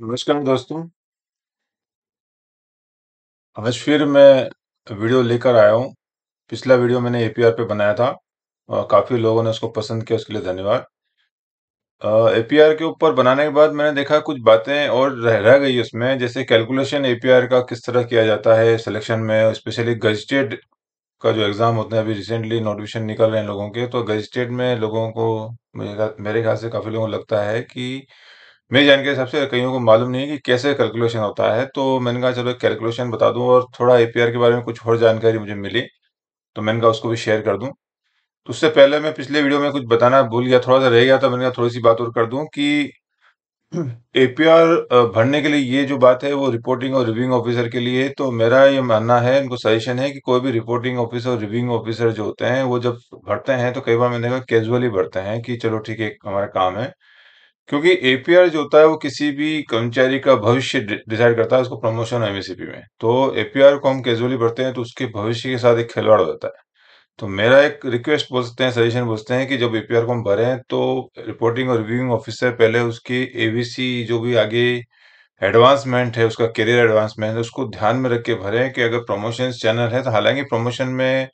नमस्कार दोस्तों आज फिर मैं वीडियो लेकर आया हूँ पिछला वीडियो मैंने एपीआर पे बनाया था और काफ़ी लोगों ने उसको पसंद किया उसके लिए धन्यवाद एपीआर के ऊपर बनाने के बाद मैंने देखा कुछ बातें और रह रह गई उसमें जैसे कैलकुलेशन एपीआर का किस तरह किया जाता है सिलेक्शन में स्पेशली गजिस्टेड का जो एग्ज़ाम होता है अभी रिसेंटली नोटिफिकेशन निकल रहे हैं लोगों के तो गजिस्टेड में लोगों को मेरे ख्याल से काफ़ी लोगों को लगता है कि मेरी जानकारी के हिसाब से कईयों को मालूम नहीं है कि कैसे कैलकुलेशन होता है तो मैंने कहा चलो कैलकुलेशन बता दूं और थोड़ा एपीआर के बारे में कुछ और जानकारी मुझे मिली तो मैंने कहा उसको भी शेयर कर दूं तो उससे पहले मैं पिछले वीडियो में कुछ बताना भूल गया थोड़ा सा रह गया था मैंने कहा थोड़ी सी बात और कर दूँ कि एपीआर भरने के लिए ये जो बात है वो रिपोर्टिंग और रिव्यूंग ऑफिसर के लिए तो मेरा ये मानना है इनको सजेशन है कि कोई भी रिपोर्टिंग ऑफिसर और रिव्यूंग ऑफिसर जो होते हैं वो जब भरते हैं तो कई बार मैंने कहा कैजुअली भरते हैं कि चलो ठीक है हमारा काम है क्योंकि एपीआर जो होता है वो किसी भी कर्मचारी का भविष्य डिसाइड करता है उसको प्रमोशन एमएससीपी में तो एपीआर को हम कैजुअली भरते हैं तो उसके भविष्य के साथ एक खिलवाड़ हो जाता है तो मेरा एक रिक्वेस्ट बोलते हैं सजेशन बोलते हैं कि जब एपीआर को हम भरे तो रिपोर्टिंग और रिव्यूइंग ऑफिसर पहले उसकी एवीसी जो भी आगे एडवांसमेंट है उसका करियर एडवांसमेंट है उसको ध्यान में रख के भरे कि अगर प्रमोशन चैनल है तो हालांकि प्रमोशन में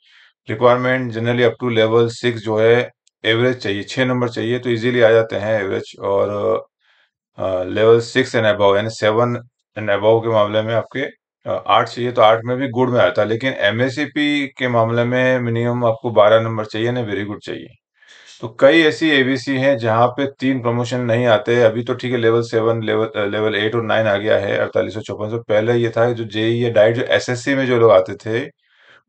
requirement generally up to level six जो है एवरेज चाहिए छः नंबर चाहिए तो इजीली आ जाते हैं एवरेज और लेवल सिक्स एंड अबव यानी सेवन एंड अबव के मामले में आपके आठ चाहिए तो आठ में भी गुड में आता है लेकिन एम के मामले में मिनिमम आपको बारह नंबर चाहिए ना वेरी गुड चाहिए तो कई ऐसी सी हैं जहाँ पे तीन प्रमोशन नहीं आते अभी तो ठीक है level seven level level eight और नाइन आ गया है अड़तालीस सौ चौपन सौ पहले ये था जो जेई e या डाइट जो एसएससी में जो लोग आते थे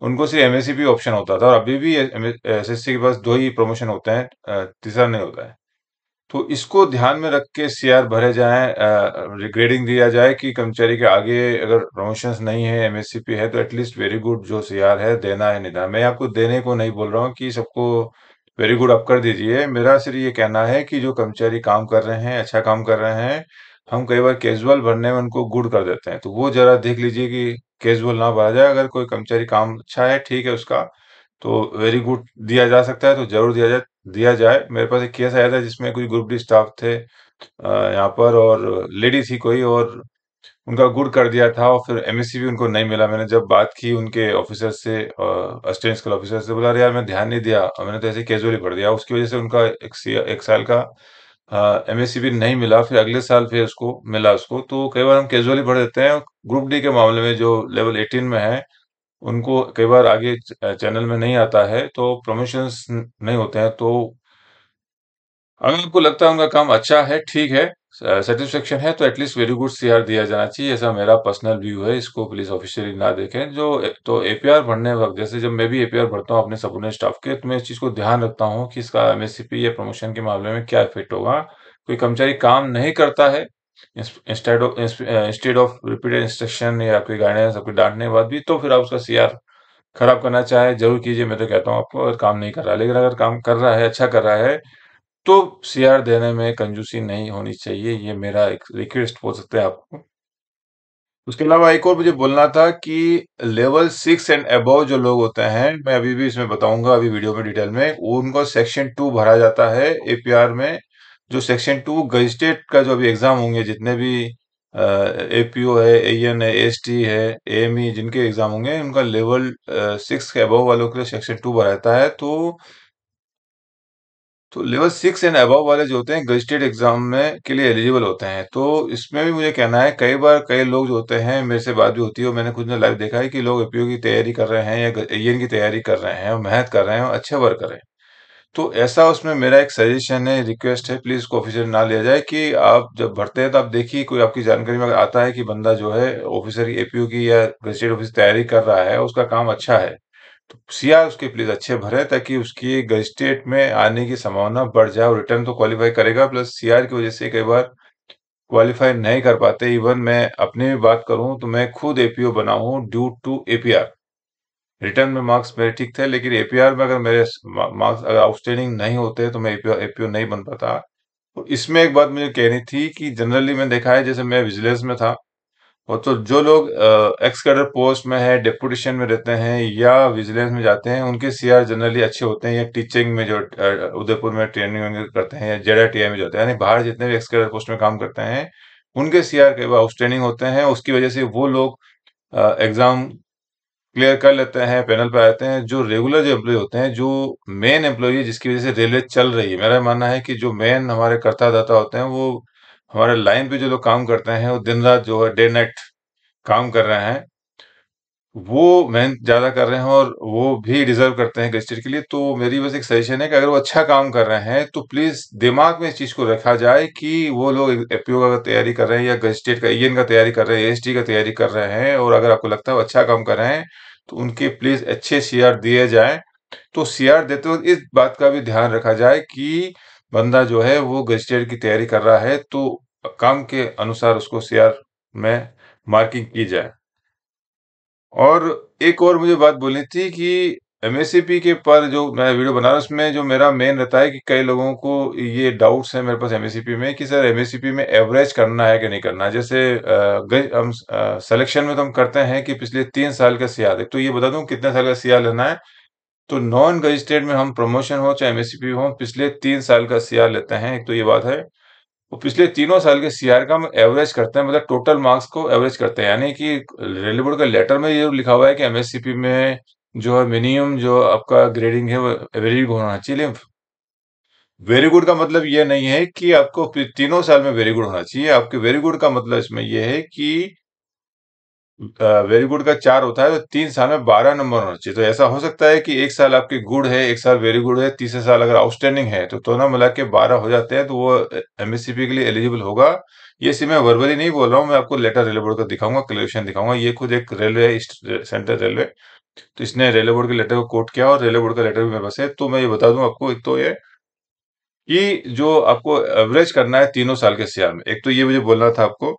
उनको सिर्फ एमएससी भी ऑप्शन होता था और अभी भी एस एस के पास दो ही प्रमोशन होते हैं तीसरा नहीं होता है तो इसको ध्यान में रख के सीआर भरे जाए ग्रेडिंग दिया जाए कि कर्मचारी के आगे अगर प्रमोशंस नहीं है एमएससी पी है तो एटलीस्ट वेरी गुड जो सीआर है देना है निदान मैं आपको देने को नहीं बोल रहा हूँ कि सबको वेरी गुड आप कर दीजिए मेरा सिर्फ ये कहना है कि जो कर्मचारी काम कर रहे हैं अच्छा काम कर रहे हैं हम कई बार कैजुअल भरने में उनको गुड़ कर देते हैं, तो वो ज़रा देख लीजिए कि कैजुअल ना भरा जाए, अगर कोई कर्मचारी काम अच्छा है, ठीक है उसका, तो वेरी गुड दिया जा सकता है, तो ज़रूर दिया जाए दिया जाए। मेरे पास एक केस आया था जिसमें कोई ग्रुप डी स्टाफ थे यहाँ पर और लेडी थी कोई और उनका गुड़ कर दिया था और फिर एम भी उनको नहीं मिला। मैंने जब बात की उनके ऑफ़िसर से असिस्टेंट स्कूल ऑफ़िसर से बोला, यार! मैं ध्यान नहीं दिया और मैंने तो ऐसे कैजुअली भर दिया।" उसकी वज़ह से उनका एक सी साल का एम एमएससीपी नहीं मिला फिर अगले साल फिर उसको मिला उसको तो कई बार हम कैजुअली पढ़ देते हैं ग्रुप डी के मामले में जो लेवल 18 में है उनको कई बार आगे चैनल में नहीं आता है तो प्रमोशंस नहीं होते हैं तो अगर आपको लगता है उनका काम अच्छा है ठीक है सेटिस्फेक्शन है तो एटलीस्ट वेरी गुड सीआर दिया जाना चाहिए ऐसा मेरा पर्सनल व्यू है इसको पुलिस ऑफिशियली ना देखें जो तो एपीआर भरने वक्त जैसे जब मैं भी एपीआर भरता हूँ अपने सपोर्ट स्टाफ के तो मैं इस चीज़ को ध्यान रखता हूँ कि इसका एमएससीपी या प्रमोशन के मामले में क्या इफेक्ट होगा कोई कर्मचारी काम नहीं करता है इंस्टेड ऑफ रिपीटेड इंस्ट्रक्शन या कोई गाइडेंस आपको डांटने के बाद भी तो फिर आप उसका सीआर खराब करना चाहे जरूर कीजिए मैं तो कहता हूँ आपको अगर काम नहीं कर रहा है लेकिन अगर काम कर रहा है अच्छा कर रहा है तो सीआर देने में कंजूसी नहीं होनी चाहिए ये मेरा एक रिक्वेस्ट हो सकता है आपको उसके अलावा एक और मुझे बोलना था कि लेवल सिक्स एंड अबव जो लोग होते हैं मैं अभी भी इसमें बताऊंगा अभी वीडियो में डिटेल में उनको सेक्शन टू भरा जाता है एपीआर में जो सेक्शन टू गजिस्ट्रेट का जो अभी एग्जाम होंगे जितने भी ए है ए एन है एस टी है ए एम ई जिनके एग्जाम होंगे उनका लेवल सिक्स के अबव वालों के लिए सेक्शन टू भरा जाता है तो तो लेवल सिक्स एंड अबव वाले जो होते हैं ग्रेजुएट एग्जाम में के लिए एलिजिबल होते हैं तो इसमें भी मुझे कहना है कई बार कई लोग जो होते हैं मेरे से बात भी होती है और मैंने खुद ने लाइव देखा है कि लोग एपीओ की तैयारी कर रहे हैं या एन की तैयारी कर रहे हैं और मेहनत कर रहे हैं और अच्छे वर्क कर रहे हैं तो ऐसा उसमें मेरा एक सजेशन है रिक्वेस्ट है प्लीज़ को ऑफिसर ना लिया जाए कि आप जब भरते हैं तो आप देखिए कोई आपकी जानकारी में अगर आता है कि बंदा जो है ऑफिसर की एपीओ की या ग्रेजुएट ऑफिस तैयारी कर रहा है उसका काम अच्छा है तो सिया उसके प्लीज अच्छे भरे ताकि उसकी गजस्टेट में आने की संभावना बढ़ जाए और रिटर्न तो क्वालिफाई करेगा प्लस सीआर की वजह से कई बार क्वालिफाई नहीं कर पाते इवन मैं अपनी भी बात करूं तो मैं खुद एपीओ बना हूं ड्यू टू एपीआर रिटर्न में मार्क्स मेरे ठीक थे लेकिन एपीआर में अगर मेरे मार्क्स अगर आउटस्टैंडिंग नहीं होते तो मैं एपीओ एपीओ नहीं बन पाता और इसमें एक बात मुझे कहनी थी कि जनरली मैंने देखा है जैसे मैं विजिलेंस में था और तो जो लोग एक्स कैडर पोस्ट में है डेपुटेशन में रहते हैं या विजिलेंस में जाते हैं उनके सीआर जनरली अच्छे होते हैं या टीचिंग में जो उदयपुर में ट्रेनिंग करते हैं या जेड आई में जाते होते हैं यानी बाहर जितने भी एक्स कैडर पोस्ट में काम करते हैं उनके सीआर के आउटस्टैंडिंग होते हैं उसकी वजह से वो लोग एग्जाम क्लियर कर लेते हैं पैनल पर आते हैं जो रेगुलर जो एम्प्लॉय होते हैं जो मेन एम्प्लॉय है जिसकी वजह से रेलवे चल रही है मेरा मानना है कि जो मेन हमारे कर्तादाता होते हैं वो हमारे लाइन पे जो लोग काम करते हैं वो दिन रात जो है डे नाइट काम कर रहे हैं वो मेहनत ज़्यादा कर रहे हैं और वो भी डिज़र्व करते हैं क्रिकेट के लिए तो मेरी बस एक सजेशन है कि अगर वो अच्छा काम कर रहे हैं तो प्लीज़ दिमाग में इस चीज़ को रखा जाए कि वो लोग एपीओ का तैयारी कर रहे हैं या गजिस्ट्रेट का ई का तैयारी कर रहे हैं एस का तैयारी कर रहे हैं और अगर आपको लगता है वो अच्छा काम कर रहे हैं तो उनके प्लीज़ अच्छे सी दिए जाए तो सी देते वक्त इस बात का भी ध्यान रखा जाए कि बंदा जो है वो गजिस्ट्रेट की तैयारी कर रहा है तो काम के अनुसार उसको सीआर में मार्किंग की जाए और एक और मुझे बात बोलनी थी कि एम के पर जो मैं वीडियो बना रहा उसमें जो मेरा मेन रहता है कि कई लोगों को ये डाउट्स हैं मेरे पास एम में कि सर एम में एवरेज करना है कि नहीं करना है जैसे हम सिलेक्शन में तो हम करते हैं कि पिछले तीन साल का सियाह तो ये बता दूं कितने साल का सियाह लेना है तो नॉन रजिस्टर्ड में हम प्रमोशन हो चाहे एम हो पिछले तीन साल का सियाह लेते हैं एक तो ये बात है वो पिछले तीनों साल के सीआर का हम एवरेज करते हैं मतलब टोटल मार्क्स को एवरेज करते हैं यानी कि रेलवे बोर्ड का लेटर में ये लिखा हुआ है कि एमएससीपी में जो है मिनिमम जो आपका ग्रेडिंग है वो एवरेज होना चाहिए वेरी गुड का मतलब ये नहीं है कि आपको तीनों साल में वेरी गुड होना चाहिए आपके वेरी गुड का मतलब इसमें यह है कि वेरी गुड का चार होता है तो तीन साल में बारह नंबर होना चाहिए तो ऐसा हो सकता है कि एक साल आपके गुड है एक साल वेरी गुड है तीसरे साल अगर आउटस्टैंडिंग है तो दोनों मिला के बारह हो जाते हैं तो वो एमएससीपी के लिए एलिजिबल होगा ये सी मैं वर्बली नहीं बोल रहा हूँ मैं आपको लेटर रेलवे बोर्ड का दिखाऊंगा क्लेरिफिकेशन दिखाऊंगा ये खुद एक रेलवे सेंट्रल रेलवे तो इसने रेलवे बोर्ड के लेटर को कोट किया और रेलवे बोर्ड का लेटर भी मेरे पास है तो मैं ये बता दूं आपको एक तो ये कि जो आपको एवरेज करना है तीनों साल के सियाल में एक तो ये मुझे बोलना था आपको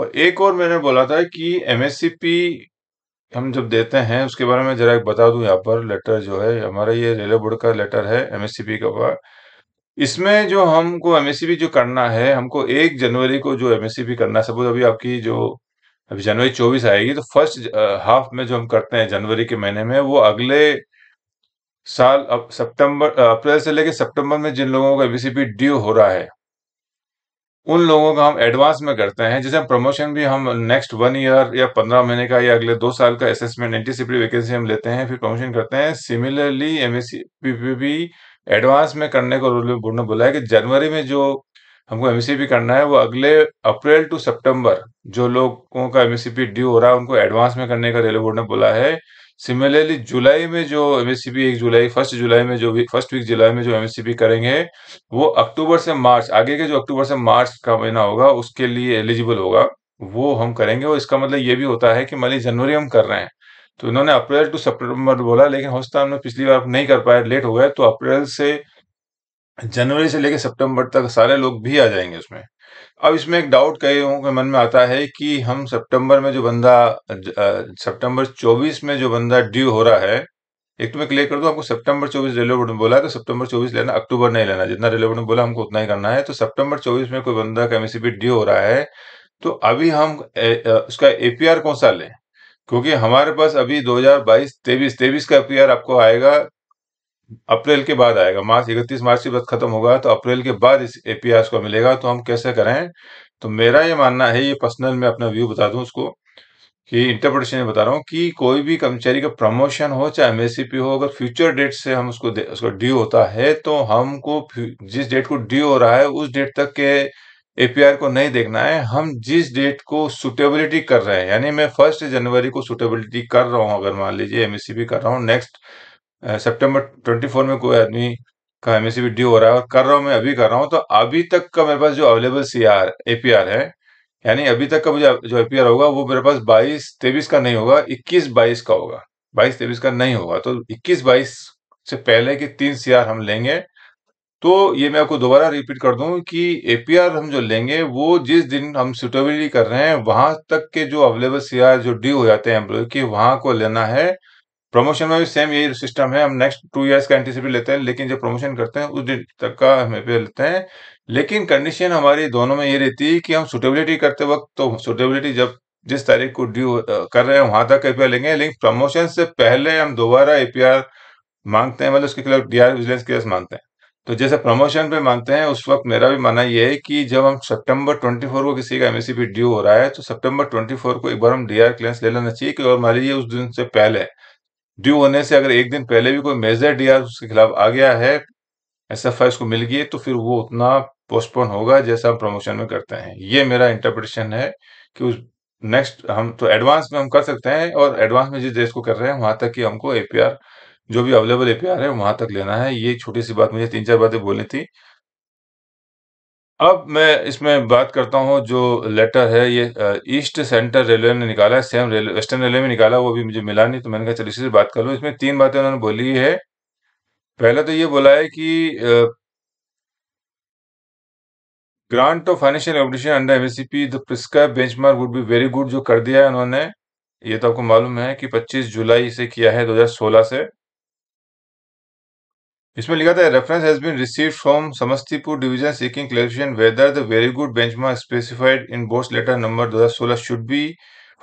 और एक और मैंने बोला था कि एमएससीपी हम जब देते हैं उसके बारे में जरा बता दूं यहाँ पर लेटर जो है हमारा ये रेलवे बोर्ड का लेटर है एमएससीपी का इसमें जो हमको एमएससीपी जो करना है हमको एक जनवरी को जो एमएससीपी करना है सपोज अभी आपकी जो अभी जनवरी चौबीस आएगी तो फर्स्ट हाफ में जो हम करते हैं जनवरी के महीने में वो अगले साल अब सितंबर अप्रैल से लेकर सितंबर में जिन लोगों का एम ड्यू हो रहा है उन लोगों का हम एडवांस में करते हैं जैसे प्रमोशन भी हम नेक्स्ट वन ईयर या पंद्रह महीने का या अगले दो साल का असेसमेंट एंटीसिपेटरी वैकेंसी हम लेते हैं फिर प्रमोशन करते हैं सिमिलरली एम एस भी एडवांस में करने को रेलवे बोर्ड ने बोला है कि जनवरी में जो हमको एम करना है वो अगले अप्रैल टू सितंबर जो लोगों का एम ड्यू हो रहा है उनको एडवांस में करने का रेलवे बोर्ड ने बोला है सिमिलरली जुलाई में जो एमएससीपी एक जुलाई फर्स्ट जुलाई में जो भी फर्स्ट वीक जुलाई में जो एमएससीपी करेंगे वो अक्टूबर से मार्च आगे के जो अक्टूबर से मार्च का महीना होगा उसके लिए एलिजिबल होगा वो हम करेंगे और इसका मतलब ये भी होता है कि मान लीजिए जनवरी हम कर रहे हैं तो इन्होंने अप्रैल टू सितंबर बोला लेकिन हो सकता है हमने पिछली बार नहीं कर पाए लेट हो गए तो अप्रैल से जनवरी से लेकर सितंबर तक सारे लोग भी आ जाएंगे उसमें अब इसमें एक डाउट कई लोगों के मन में आता है कि हम सितंबर में जो बंदा सितंबर 24 में जो बंदा ड्यू हो रहा है एक तो मैं क्लियर कर दूं आपको सितंबर 24 रेलवे बोर्ड ने बोला है तो सितंबर 24 लेना अक्टूबर नहीं लेना जितना रेलवे बोर्ड ने बोला हमको उतना ही करना है तो सितंबर 24 में कोई बंदा का केमिस्ट्री ड्यू हो रहा है तो अभी हम ए, ए, उसका एपीआर कौन सा लें क्योंकि हमारे पास अभी 2022 23 23 का एपीआर आपको आएगा अप्रैल के बाद आएगा मार्च इकतीस मार्च के बाद खत्म होगा तो अप्रैल के बाद इस एपीआई को मिलेगा तो हम कैसे करें तो मेरा ये मानना है ये पर्सनल मैं अपना व्यू बता दूं उसको कि इंटरप्रिटेशन में बता रहा हूँ कि कोई भी कर्मचारी का प्रमोशन हो चाहे एमएससीपी हो अगर फ्यूचर डेट से हम उसको उसका ड्यू होता है तो हमको जिस डेट को ड्यू हो रहा है उस डेट तक के एपीआर को नहीं देखना है हम जिस डेट को सुटेबिलिटी कर रहे हैं यानी मैं फर्स्ट जनवरी को सुटेबिलिटी कर रहा हूँ अगर मान लीजिए एमएससीपी कर रहा हूँ नेक्स्ट सितंबर ट्वेंटी फोर में कोई आदमी का एम ड्यू हो रहा है और कर रहा हूँ मैं अभी कर रहा हूँ तो अभी तक का मेरे पास जो अवेलेबल सी आर एपीआर है यानी अभी तक का मुझे जो आर होगा वो मेरे पास बाईस तेईस का नहीं होगा इक्कीस बाईस का होगा बाईस तेईस का नहीं होगा तो इक्कीस बाईस से पहले के तीन सी हम लेंगे तो ये मैं आपको दोबारा रिपीट कर दूं कि एपीआर हम जो लेंगे वो जिस दिन हम सुटेबिलिटी कर रहे हैं वहां तक के जो अवेलेबल सीआर जो ड्यू हो जाते हैं एम्प्लॉय की वहां को लेना है प्रमोशन में भी सेम यही सिस्टम है हम नेक्स्ट टू इयर्स का एंटीसिपेट लेते हैं लेकिन जब प्रमोशन करते हैं उस डेट तक का हमें पे लेते हैं लेकिन कंडीशन हमारी दोनों में ये रहती है कि हम सुटेबिलिटी करते वक्त तो सुटेबिलिटी जब जिस तारीख को ड्यू कर रहे हैं वहां तक एपीआर लेंगे लेकिन प्रमोशन से पहले हम दोबारा एपीआर मांगते हैं मतलब उसके खिलाफ आर विजिलेंस केस मांगते हैं तो जैसे प्रमोशन पे मांगते हैं उस वक्त मेरा भी मानना यह है कि जब हम सितंबर 24 को किसी का एम ड्यू हो रहा है तो सितंबर 24 को एक बार हम डीआर क्लेंस ले लेना चाहिए कि और मान लीजिए उस दिन से पहले ड्यू होने से अगर एक दिन पहले भी कोई मेजर आर उसके खिलाफ आ गया है एस एफ आई उसको मिल गई तो फिर वो उतना पोस्टपोन होगा जैसा हम प्रमोशन में करते हैं ये मेरा इंटरप्रिटेशन है कि उस नेक्स्ट हम तो एडवांस में हम कर सकते हैं और एडवांस में जिस देश को कर रहे हैं वहां तक कि हमको एपीआर जो भी अवेलेबल एपीआर है वहां तक लेना है ये छोटी सी बात मुझे तीन चार बातें बोलनी थी अब मैं इसमें बात करता हूँ जो लेटर है ये ईस्ट सेंटर रेलवे ने निकाला है सेम रेलवे वेस्टर्न रेलवे में निकाला वो भी मुझे मिला नहीं तो मैंने कहा चलो इसी से बात कर लूँ इसमें तीन बातें उन्होंने बोली है पहला तो ये बोला है कि grant of financial competition under M S the prescribe benchmark would be very good जो कर दिया है उन्होंने ये तो आपको मालूम है कि पच्चीस जुलाई से किया है दो हजार सोलह से इसमें लिखा था reference has been received from Samastipur division seeking clarification whether the very good benchmark specified in board letter number 2016 should be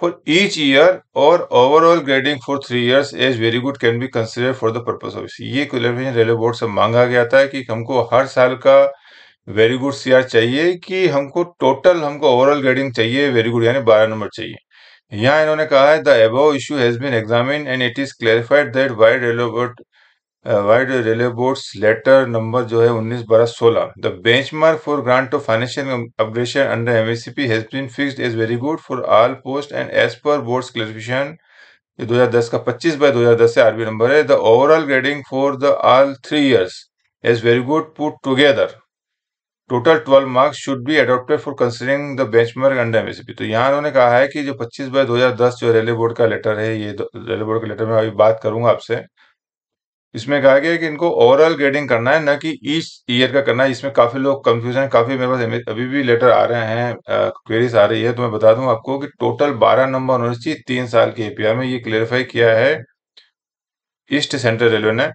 for each year और overall grading for three years as very good can be considered for the purpose of this. ये clarification railway board से मांगा गया था कि हमको हर साल का वेरी गुड सीआर चाहिए कि हमको टोटल हमको ओवरऑल ग्रेडिंग चाहिए वेरी गुड यानी बारह नंबर चाहिए यहाँ इन्होंने कहा है the above issue has been examine and it is clarified that vide railway board vide railway board letter number जो है उन्नीस बारह सोलह the mark for grant of financial upgradation under MSCP has been fixed is very good for all post and as per board clarification ये दस का पच्चीस by दस से आरबी नंबर है the overall grading for the all three years is very good put together total twelve marks should be adopted for considering the benchmark under MSP तो यहाँ उन्होंने कहा है कि जो पच्चीस बाय दस जो रेलवे बोर्ड का लेटर है ये रेलवे बोर्ड के लेटर में अभी बात करूंगा आपसे इसमें कहा गया कि इनको ओवरऑल ग्रेडिंग करना है ना कि ईच ईयर का करना है इसमें काफ़ी लोग कंफ्यूजन काफ़ी मेरे पास अभी भी लेटर आ रहे हैं क्वेरीज आ रही है तो मैं बता दूं आपको कि टोटल 12 नंबर होने चाहिए तीन साल के एपीआर में ये क्लियरिफाई किया है ईस्ट सेंट्रल रेलवे ने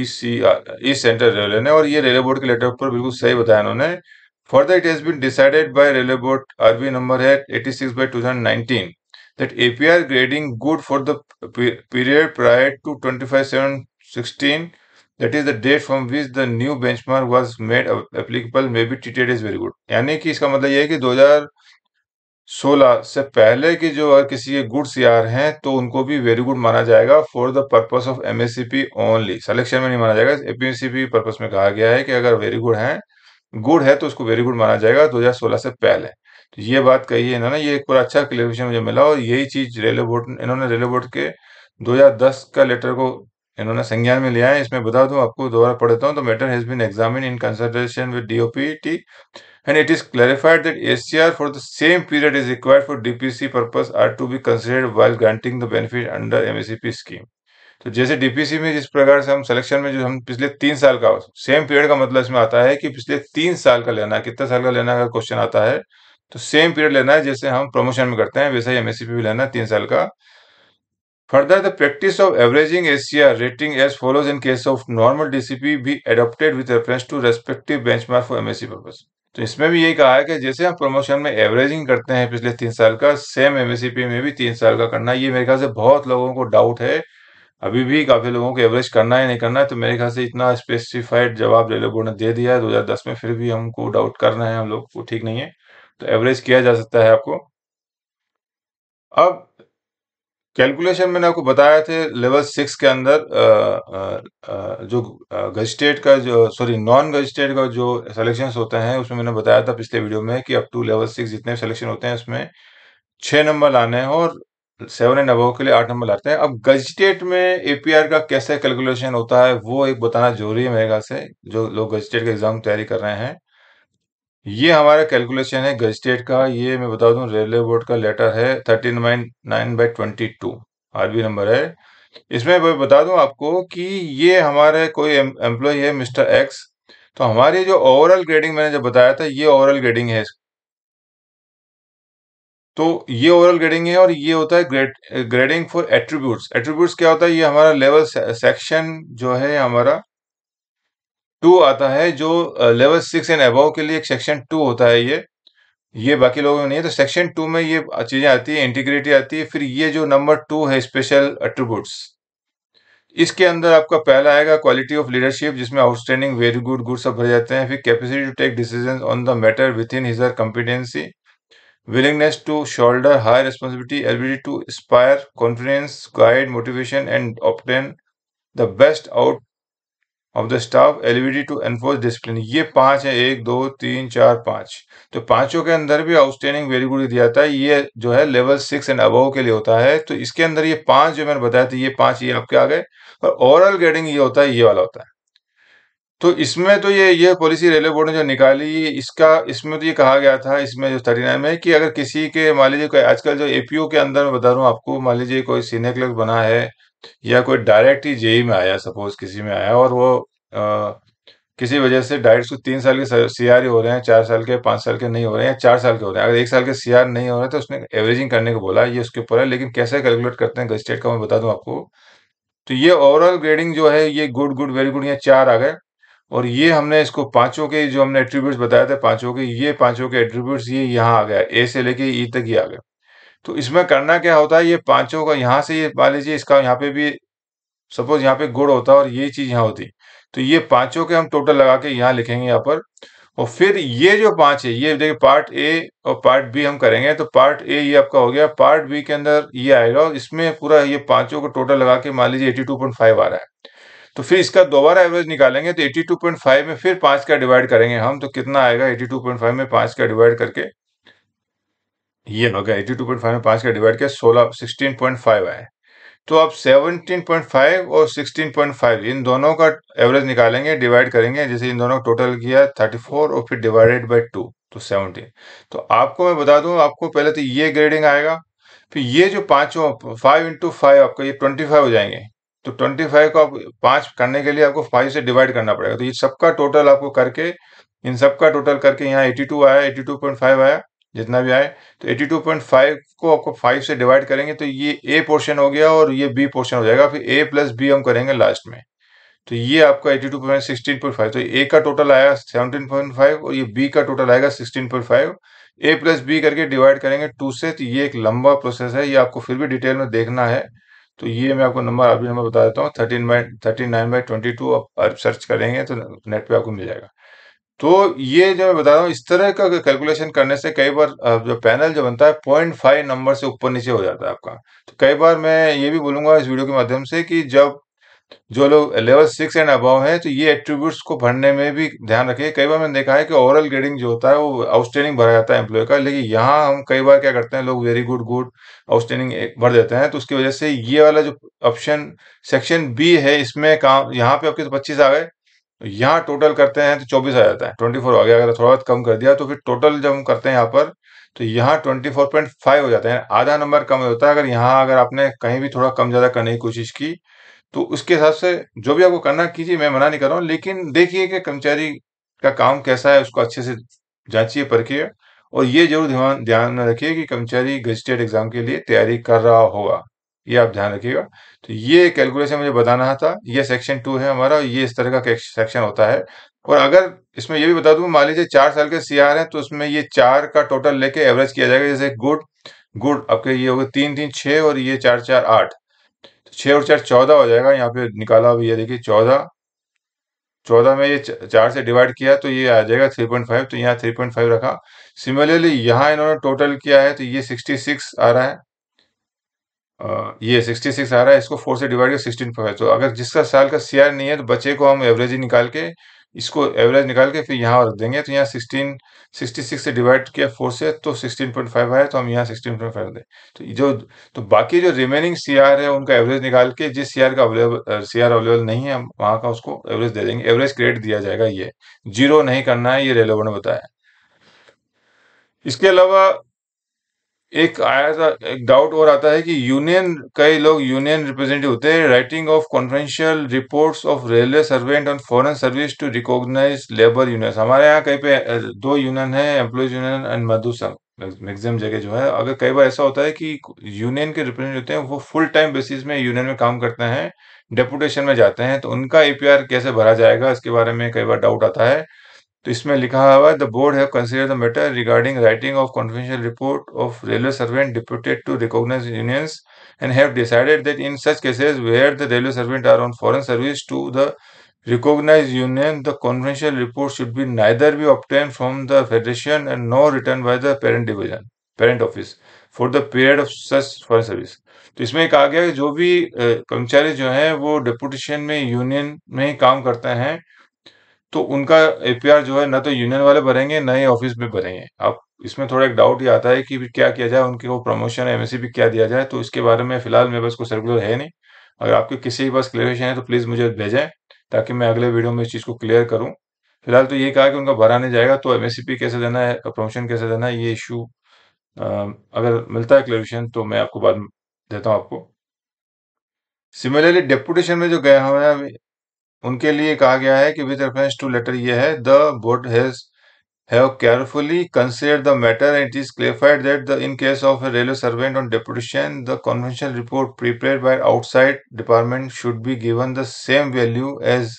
ईस्ट सेंट्रल रेलवे ने और ये रेलवे बोर्ड के लेटर पर बिल्कुल सही बताया उन्होंने further it has been decided by railway board RB number है eighty six by two thousand nineteen that APR grading good for the period prior to 25.7.16, that is the date from which the new benchmark was made applicable may be treated as very good. यानी कि इसका मतलब यह है कि 2016 से पहले के जो और किसी गुड सी आर हैं तो उनको भी वेरी गुड माना जाएगा for the purpose of M S C P only selection में नहीं माना जाएगा एस सी पी पर्पस में कहा गया है कि अगर वेरी गुड है गुड है तो उसको वेरी गुड माना जाएगा 2016 से पहले तो ये बात कही है ना ये एक पूरा अच्छा क्लियरिफिकेशन मुझे मिला और यही चीज रेलवे बोर्ड इन्होंने रेलवे बोर्ड के 2010 का लेटर को इन्होंने संज्ञान में लिया है इसमें बता दूं आपको दोबारा पढ़ता देता हूँ the matter has been examine in consultation with DOPT and it is clarified that ACR for the same period is required for DPC purpose are to be considered while granting the benefit under MACP scheme तो जैसे DPC में जिस प्रकार से हम selection में जो हम पिछले तीन साल का सेम पीरियड का मतलब इसमें आता है कि पिछले तीन साल का लेना कितने साल का लेना का क्वेश्चन आता है तो सेम पीरियड लेना है जैसे हम प्रमोशन में करते हैं वैसे ही एम भी लेना है तीन साल का further the practice of averaging SCR rating as follows in case of normal DCP भी adopted with reference to respective bench for MSC purpose तो इसमें भी यही कहा है कि जैसे हम प्रमोशन में एवरेजिंग करते हैं पिछले तीन साल का सेम एमएससीपी में भी तीन साल का करना ये मेरे ख्याल से बहुत लोगों को डाउट है अभी भी काफी लोगों को एवरेज करना है नहीं करना है तो मेरे ख्याल से इतना स्पेसिफाइड जवाब रेलवे बोर्ड ने दे दिया है 2010 में फिर भी हमको डाउट करना है हम लोग को ठीक नहीं है तो एवरेज किया जा सकता है आपको अब कैलकुलेशन मैंने आपको बताया थे लेवल सिक्स के अंदर आ, आ, जो गजिस्टेट का जो सॉरी नॉन गजिस्टेट का जो सिलेक्शन होते हैं उसमें मैंने बताया था पिछले वीडियो में कि अप टू लेवल सिक्स जितने सिलेक्शन होते हैं उसमें छः नंबर लाने हैं और सेवन एंड अबव के लिए आठ नंबर लाते हैं अब गजिटेट में एपीआर का कैसे कैलकुलेशन होता है वो एक बताना जरूरी है मेरे ख्याल से जो लोग गजिटेट का एग्जाम तैयारी कर रहे हैं ये हमारा कैलकुलेशन है गजटेट का ये मैं बता दूं रेलवे बोर्ड का लेटर है thirty nine nine by twenty two RB number है इसमें मैं बता दूं आपको कि ये हमारे कोई एम्प्लॉय है मिस्टर एक्स तो हमारी जो ओवरऑल ग्रेडिंग मैंने जब बताया था ये ओवरऑल ग्रेडिंग है तो ये ओवरऑल ग्रेडिंग है और ये होता है grade grading for attributes attributes क्या होता है ये हमारा लेवल सेक्शन जो है हमारा टू आता है जो लेवल सिक्स एंड अबव के लिए एक सेक्शन टू होता है ये ये बाकी लोगों में नहीं है तो सेक्शन टू में ये चीज़ें आती है इंटीग्रिटी आती है फिर ये जो नंबर टू है स्पेशल अट्रीब्यूट्स इसके अंदर आपका पहला आएगा क्वालिटी ऑफ लीडरशिप जिसमें आउटस्टैंडिंग वेरी गुड गुड सब भरे जाते हैं फिर capacity to take decision on the matter with in his her competency willingness to shoulder high responsibility ability to inspire confidence guide motivation and obtain the best out of the staff ability to enforce discipline ये पांच है एक दो तीन चार पांच तो पांचों के अंदर भी आउटस्टैंडिंग वेरी गुड दिया जाता है ये जो है लेवल सिक्स एंड अबव के लिए होता है तो इसके अंदर ये पांच जो मैंने बताया था ये पांच ये आपके आ गए और ओवरऑल ग्रेडिंग ये होता है ये वाला होता है तो इसमें तो ये ये पॉलिसी रेलवे बोर्ड ने जो निकाली इसका इसमें तो ये कहा गया था इसमें जो थर्टी नाइन में कि अगर किसी के मान लीजिए आजकल जो एपीओ के अंदर मैं बता रहा हूँ आपको मान लीजिए कोई सीनियर क्लर्क बना है या कोई डायरेक्ट ही जेई में आया सपोज किसी में आया और वो आ, किसी वजह से डायरेक्ट को तीन साल के सीआर हो रहे हैं चार साल के पाँच साल के नहीं हो रहे हैं या चार साल के हो रहे हैं अगर एक साल के सीआर नहीं हो रहे तो उसने एवरेजिंग करने को बोला ये उसके ऊपर है लेकिन कैसे कैलकुलेट करते हैं स्टेट का मैं बता दूं आपको तो ये ओवरऑल ग्रेडिंग जो है ये गुड गुड वेरी गुड या चार आ गए और ये हमने इसको पांचों के जो हमने एट्रीब्यूट बताए थे पांचों के ये पांचों के एट्रीब्यूट ये यहाँ आ गया ए से लेके ई e तक ही आ गया तो इसमें करना क्या होता है ये पांचों का यहाँ से ये मान लीजिए इसका यहाँ पे भी सपोज यहाँ पे गुड़ होता और ये चीज यहाँ होती तो ये पांचों के हम टोटल लगा के यहाँ लिखेंगे यहाँ पर और फिर ये जो पांच है ये देखिए पार्ट ए और पार्ट बी हम करेंगे तो पार्ट ए ये आपका हो गया पार्ट बी के अंदर ये आएगा और इसमें पूरा ये पांचों को टोटल लगा के मान लीजिए 82.5 आ रहा है तो फिर इसका दोबारा एवरेज निकालेंगे तो 82.5 में फिर पांच का डिवाइड करेंगे हम तो कितना आएगा 82.5 में पांच का डिवाइड करके ये पॉइंट फाइव में पाँच का डिवाइड किया पॉइंट फाइव आए तो आप फाइव और फाइव इन दोनों का एवरेज निकालेंगे डिवाइड करेंगे जैसे इन दोनों का टोटल किया थर्टी फोर और फिर डिवाइडेड बाई टू तो सेवनटीन तो आपको मैं बता दूँ आपको पहले तो ये ग्रेडिंग आएगा फिर ये जो पांचों फाइव इंटू फाइव आपका ये फाइव हो जाएंगे तो ट्वेंटी फाइव को आप पाँच करने के लिए आपको फाइव से डिवाइड करना पड़ेगा तो ये सबका टोटल आपको करके इन सबका टोटल करके यहाँ टू आया फाइव आया जितना भी आए तो 82.5 को आपको 5 से डिवाइड करेंगे तो ये ए पोर्शन हो गया और ये बी पोर्शन हो जाएगा फिर ए प्लस बी हम करेंगे लास्ट में तो ये आपका 82.16.5 तो ए का टोटल आया 17.5 और ये बी का टोटल आएगा 16.5 ए प्लस बी करके डिवाइड करेंगे टू से तो ये एक लंबा प्रोसेस है ये आपको फिर भी डिटेल में देखना है तो ये मैं आपको नंबर अभी नंबर बता देता हूँ thirteen by thirty nine by twenty two आप सर्च करेंगे तो नेट पे आपको मिल जाएगा तो ये जो मैं बता रहा हूँ इस तरह का कैलकुलेशन करने से कई बार जो पैनल जो बनता है पॉइंट फाइव नंबर से ऊपर नीचे हो जाता है आपका तो कई बार मैं ये भी बोलूंगा इस वीडियो के माध्यम से कि जब जो लोग लेवल सिक्स एंड अबाव हैं तो ये एट्रीब्यूट्स को भरने में भी ध्यान रखिए कई बार मैंने देखा है कि ओवरऑल ग्रेडिंग जो होता है वो आउटस्टैंडिंग भरा जाता है एम्प्लॉय का लेकिन यहाँ हम कई बार क्या करते हैं लोग वेरी गुड गुड आउटस्टैंडिंग भर देते हैं तो उसकी वजह से ये वाला जो ऑप्शन सेक्शन बी है इसमें काम यहाँ पे आपके तो पच्चीस आ गए यहाँ टोटल करते हैं तो चौबीस आ जाता है ट्वेंटी फोर आ गया अगर थोड़ा बहुत कम कर दिया तो फिर टोटल जब हम करते हैं यहाँ पर तो यहाँ ट्वेंटी फोर पॉइंट फाइव हो जाता है आधा नंबर कम हो जाता है अगर यहाँ अगर आपने कहीं भी थोड़ा कम ज़्यादा करने की कोशिश की तो उसके हिसाब से जो भी आपको करना कीजिए मैं मना नहीं कर रहा हूँ लेकिन देखिए कि कर्मचारी का काम कैसा है उसको अच्छे से जांचिए परखिए और ये जरूर ध्यान में रखिए कि कर्मचारी गजिस्टेड एग्जाम के लिए तैयारी कर रहा होगा ये आप ध्यान रखिएगा तो ये कैलकुलेशन मुझे बताना था ये सेक्शन टू है हमारा ये इस तरह का सेक्शन होता है और अगर इसमें ये भी बता दूं मान लीजिए चार साल के सीआर हैं तो उसमें ये चार का टोटल लेके एवरेज किया जाएगा जैसे गुड गुड आपके ये हो गए तीन तीन छः और ये चार चार आठ तो छः और चार चौदह हो जाएगा यहाँ पे निकाला ये देखिए चौदह चौदह में ये चार से डिवाइड किया तो ये आ जाएगा थ्री पॉइंट फाइव तो यहाँ थ्री पॉइंट फाइव रखा सिमिलरली यहाँ इन्होंने टोटल किया है तो ये सिक्सटी सिक्स आ रहा है ये सिक्सटी सिक्स आ रहा है इसको फोर से डिवाइड कर सिक्सटीन पर है तो अगर जिसका साल का सीआर नहीं है तो बच्चे को हम एवरेज ही निकाल के इसको एवरेज निकाल के फिर यहाँ रख देंगे तो यहाँ सिक्सटीन सिक्सटी सिक्स से डिवाइड किया फोर से तो सिक्सटीन पॉइंट फाइव आया तो हम यहाँ सिक्सटीन पॉइंट फाइव दें तो जो तो बाकी जो रिमेनिंग सी आर है उनका एवरेज निकाल के जिस सी आर का अवेलेबल सी आर अवेलेबल नहीं है हम वहाँ का उसको एवरेज दे देंगे एवरेज क्रेडिट दिया जाएगा ये जीरो नहीं करना है ये ने बताया इसके अलावा एक आया था एक डाउट और आता है कि यूनियन कई लोग यूनियन रिप्रेजेंटेटिव होते हैं writing of confidential reports of railway servant on foreign service to recognise labour union हमारे यहाँ कहीं पे दो यूनियन है एम्प्लॉयज यूनियन एंड मधु संघ मैक्सिमम जगह जो है अगर कई बार ऐसा होता है कि यूनियन के रिप्रेजेंटेटिव होते हैं वो फुल टाइम बेसिस में यूनियन में काम करते हैं डेपुटेशन में जाते हैं तो उनका एपीआर कैसे भरा जाएगा इसके बारे में कई बार डाउट आता है तो इसमें लिखा हुआ है the board have consider the matter regarding writing of confidential report of railway servant deputed to recognise unions and have decided that in such cases where the railway servant are on foreign service to the recognise union the confidential report should be neither be obtain from the federation and no return by the parent division parent office for the period of such foreign service तो इसमें एक आ गया कि जो भी कर्मचारी जो है वो डिपुटेशन में यूनियन में ही काम करते हैं तो उनका एपीआर जो है ना तो यूनियन वाले भरेंगे ना ही ऑफिस में भरेंगे अब इसमें थोड़ा एक डाउट ही आता है कि क्या किया जाए उनके को प्रमोशन एमएससी भी क्या दिया जाए तो इसके बारे में फिलहाल मेरे पास कोई सर्कुलर है नहीं अगर आपके किसी के पास क्लियरेशन है तो प्लीज़ मुझे भेजें ताकि मैं अगले वीडियो में इस चीज़ को क्लियर करूँ फिलहाल तो ये कहा कि उनका भरा नहीं जाएगा तो एम कैसे देना है प्रमोशन कैसे देना है ये इशू अगर मिलता है क्लियरेशन तो मैं आपको बाद देता हूँ आपको सिमिलरली डेपुटेशन में जो गया हुआ है उनके लिए कहा गया है कि विद रेफरेंस टू लेटर ये है the board has have carefully consider the matter and it is clarified that the in case of a railway servant on deputation the conventional report prepare by outside department should be given the same value as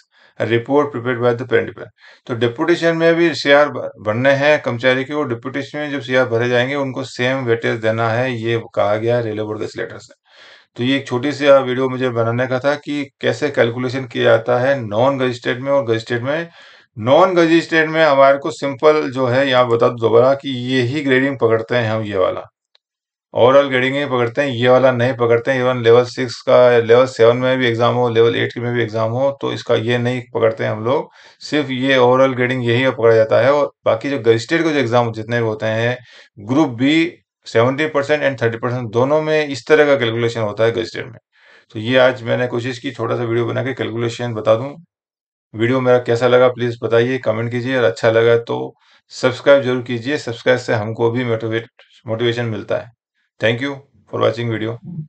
report prepare by the पेंडिपेंड तो deputation में भी C R भरने हैं कर्मचारी के वो deputation में जब सी आर भरे जाएंगे उनको सेम वेटेज देना है ये कहा गया है रेलवे बोर्ड के लेटर से तो ये एक छोटी सी वीडियो मुझे बनाने का था कि कैसे कैलकुलेशन किया जाता है नॉन रजिस्टर्ड में और रजिस्टर्ड में नॉन रजिस्टर्ड में हमारे को सिंपल जो है यहाँ बता दो दोबारा कि ये ही ग्रेडिंग पकड़ते हैं हम ये वाला ओवरऑल ग्रेडिंग ही पकड़ते हैं ये वाला नहीं पकड़ते हैं इवन लेवल सिक्स का लेवल सेवन में भी एग्जाम हो लेवल एट में भी एग्जाम हो तो इसका ये नहीं पकड़ते हैं हम लोग सिर्फ ये ओवरऑल ग्रेडिंग यही पकड़ा जाता है और बाकी जो गजिस्टेड के जो एग्जाम जितने भी होते हैं group B seventy percent and thirty percent दोनों में इस तरह का कैलकुलेशन होता है गजटेड में तो ये आज मैंने कोशिश की छोटा सा वीडियो बना के कैलकुलेशन बता दूं वीडियो मेरा कैसा लगा प्लीज़ बताइए कमेंट कीजिए और अच्छा लगा तो सब्सक्राइब जरूर कीजिए सब्सक्राइब से हमको भी मोटिवेट मोटिवेशन मिलता है thank you for watching video